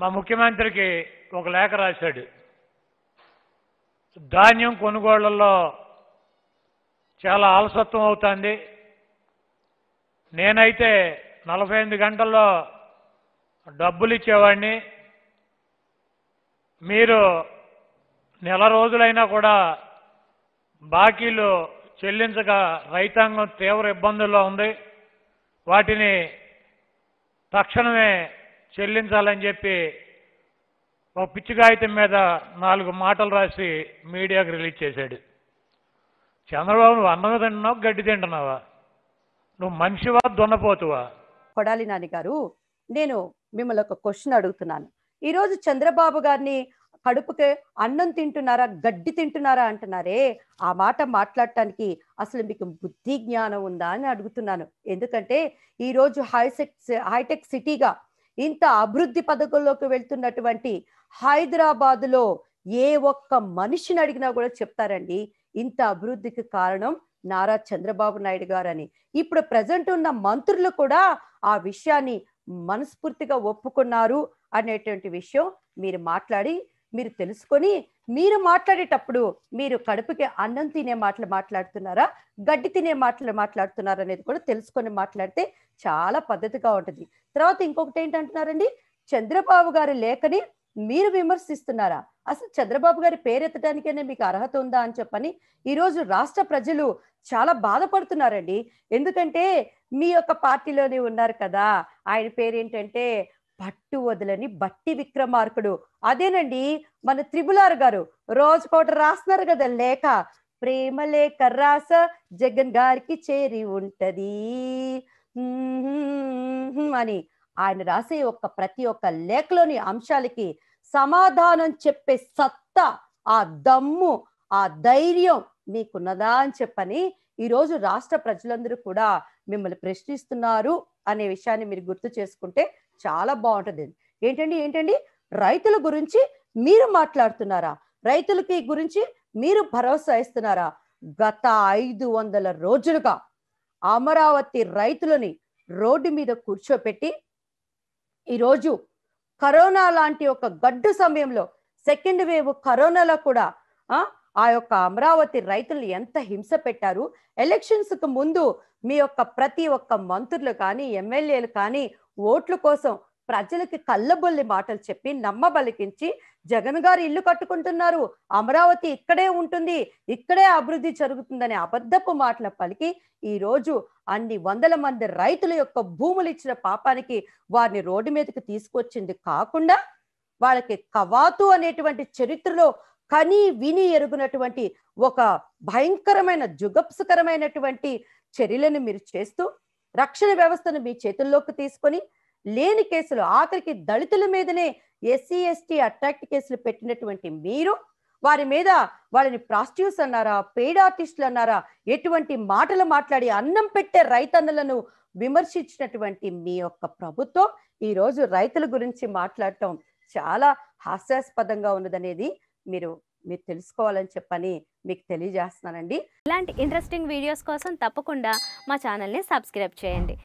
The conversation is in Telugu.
మా ముఖ్యమంత్రికి ఒక లేఖ రాశాడు ధాన్యం కొనుగోళ్లలో చాలా అలసత్వం అవుతుంది నేనైతే నలభై ఎనిమిది గంటల్లో డబ్బులు ఇచ్చేవాడిని మీరు నెల రోజులైనా కూడా బాకీలు చెల్లించక రైతాంగం తీవ్ర ఇబ్బందుల్లో ఉంది వాటిని తక్షణమే చెల్లించాలని చెప్పి ఒక పిచ్చి కాగితం మీద నాలుగు మాటలు రాసి మీడియాకు రిలీజ్ చేశాడు చంద్రబాబు నువ్వు అన్నం తింటున్నావు గడ్డి తింటున్నావా నువ్వు మనిషివా దున్నపోతువా కొడాలి నాని గారు నేను మిమ్మల్ని ఒక క్వశ్చన్ అడుగుతున్నాను ఈరోజు చంద్రబాబు గారిని కడుపుకి అన్నం తింటున్నారా గడ్డి తింటున్నారా అంటున్నారే ఆ మాట మాట్లాడటానికి అసలు మీకు బుద్ధి జ్ఞానం ఉందా అని అడుగుతున్నాను ఎందుకంటే ఈరోజు హైసెక్ హైటెక్ సిటీగా ఇంత అభివృద్ధి పథకంలోకి వెళ్తున్నటువంటి హైదరాబాద్లో ఏ ఒక్క మనిషిని అడిగినా కూడా చెప్తారండి ఇంత అభివృద్ధికి కారణం నారా చంద్రబాబు నాయుడు గారని ఇప్పుడు ప్రజెంట్ ఉన్న మంత్రులు కూడా ఆ విషయాన్ని మనస్ఫూర్తిగా ఒప్పుకున్నారు అనేటువంటి విషయం మీరు మాట్లాడి మీరు తెలుసుకొని మీరు మాట్లాడేటప్పుడు మీరు కడుపుకి అన్నం తినే మాటలు మాట్లాడుతున్నారా గడ్డి తినే మాటలు మాట్లాడుతున్నారా అనేది కూడా తెలుసుకొని మాట్లాడితే చాలా పద్ధతిగా ఉంటుంది తర్వాత ఇంకొకటి ఏంటంటున్నారండి చంద్రబాబు గారి లేఖని మీరు విమర్శిస్తున్నారా అసలు చంద్రబాబు గారి పేరెత్తడానికైనా మీకు అర్హత ఉందా అని చెప్పని ఈరోజు రాష్ట్ర ప్రజలు చాలా బాధపడుతున్నారండి ఎందుకంటే మీ యొక్క పార్టీలోనే ఉన్నారు కదా ఆయన పేరేంటంటే పట్టు వదలని బట్టి విక్రమార్కుడు అదేనండి మన త్రిబులార్ గారు రోజు పూట రాస్తున్నారు కదా లేక ప్రేమ లేక రాస జగన్ గారికి చేరి ఉంటది అని ఆయన రాసే ఒక్క ప్రతి ఒక్క లేఖలోని అంశాలకి సమాధానం చెప్పే సత్తా ఆ దమ్ము ఆ ధైర్యం మీకున్నదా అని చెప్పని ఈరోజు రాష్ట్ర ప్రజలందరూ కూడా మిమ్మల్ని ప్రశ్నిస్తున్నారు అనే విషయాన్ని మీరు గుర్తు చేసుకుంటే చాలా బాగుంటుంది ఏంటండి ఏంటండి రైతుల గురించి మీరు మాట్లాడుతున్నారా రైతులకి గురించి మీరు భరోసా ఇస్తున్నారా గత ఐదు వందల రోజులుగా అమరావతి రైతులని రోడ్డు మీద కూర్చోపెట్టి ఈరోజు కరోనా లాంటి ఒక గడ్డు సమయంలో సెకండ్ వేవ్ కరోనాలో కూడా ఆ యొక్క అమరావతి రైతులు ఎంత హింస పెట్టారు ఎలక్షన్స్కు ముందు మీ యొక్క ప్రతి ఒక్క మంత్రులు కానీ ఎమ్మెల్యేలు కానీ ఓట్ల కోసం ప్రజలకి కళ్ళబొల్లి మాటలు చెప్పి బలికించి జగన్ గారు ఇల్లు కట్టుకుంటున్నారు అమరావతి ఇక్కడే ఉంటుంది ఇక్కడే అభివృద్ధి జరుగుతుందనే అబద్ధపు మాటలు పలికి ఈరోజు అన్ని వందల మంది రైతుల యొక్క భూములు ఇచ్చిన పాపానికి వారిని రోడ్డు మీదకి తీసుకొచ్చింది కాకుండా వాళ్ళకి కవాతు అనేటువంటి చరిత్రలో కని విని ఎరుగునటువంటి ఒక భయంకరమైన జుగప్సుకరమైనటువంటి చర్యలను మీరు చేస్తూ రక్షణ వ్యవస్థను మీ చేతుల్లోకి తీసుకొని లేని కేసులు ఆఖరికి దళితుల మీదనే ఎస్సీ ఎస్టీ అట్రాక్ట్ కేసులు పెట్టినటువంటి మీరు వారి మీద వాళ్ళని ప్రాస్టిట్యూస్ అన్నారా పెయిడ్ ఆర్టిస్టులు అన్నారా ఎటువంటి మాటలు మాట్లాడి అన్నం పెట్టే రైతన్నులను విమర్శించినటువంటి మీ యొక్క ప్రభుత్వం ఈరోజు రైతుల గురించి మాట్లాడటం చాలా హాస్యాస్పదంగా ఉన్నదనేది మీరు మీరు తెలుసుకోవాలని చెప్పని మీకు తెలియజేస్తున్నానండి ఇలాంటి ఇంట్రెస్టింగ్ వీడియోస్ కోసం తప్పకుండా మా ఛానల్ని సబ్స్క్రైబ్ చేయండి